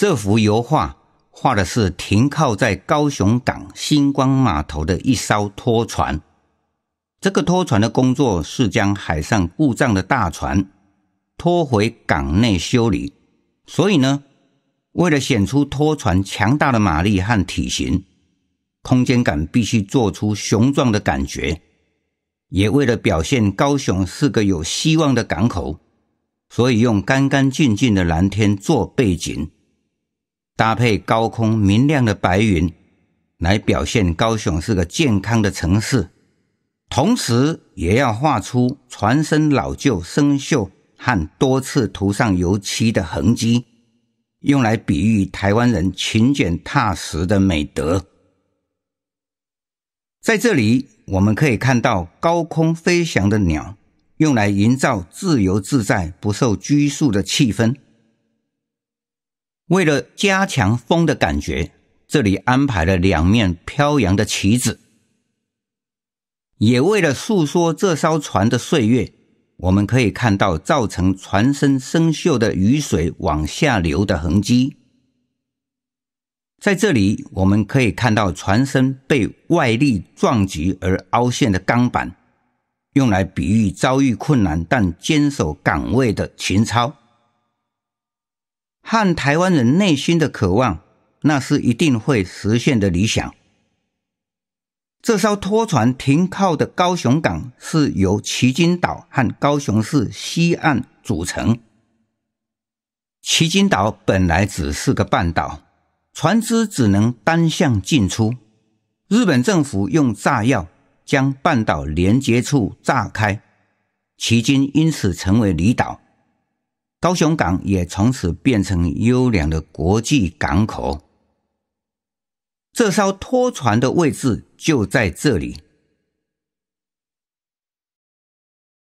这幅油画画的是停靠在高雄港星光码头的一艘拖船。这个拖船的工作是将海上故障的大船拖回港内修理。所以呢，为了显出拖船强大的马力和体型，空间感必须做出雄壮的感觉。也为了表现高雄是个有希望的港口，所以用干干净净的蓝天做背景。搭配高空明亮的白云，来表现高雄是个健康的城市。同时，也要画出船身老旧、生锈和多次涂上油漆的痕迹，用来比喻台湾人勤俭踏实的美德。在这里，我们可以看到高空飞翔的鸟，用来营造自由自在、不受拘束的气氛。为了加强风的感觉，这里安排了两面飘扬的旗子。也为了诉说这艘船的岁月，我们可以看到造成船身生锈的雨水往下流的痕迹。在这里，我们可以看到船身被外力撞击而凹陷的钢板，用来比喻遭遇困难但坚守岗位的情操。和台湾人内心的渴望，那是一定会实现的理想。这艘拖船停靠的高雄港，是由旗津岛和高雄市西岸组成。旗津岛本来只是个半岛，船只只能单向进出。日本政府用炸药将半岛连接处炸开，旗津因此成为离岛。高雄港也从此变成优良的国际港口。这艘拖船的位置就在这里。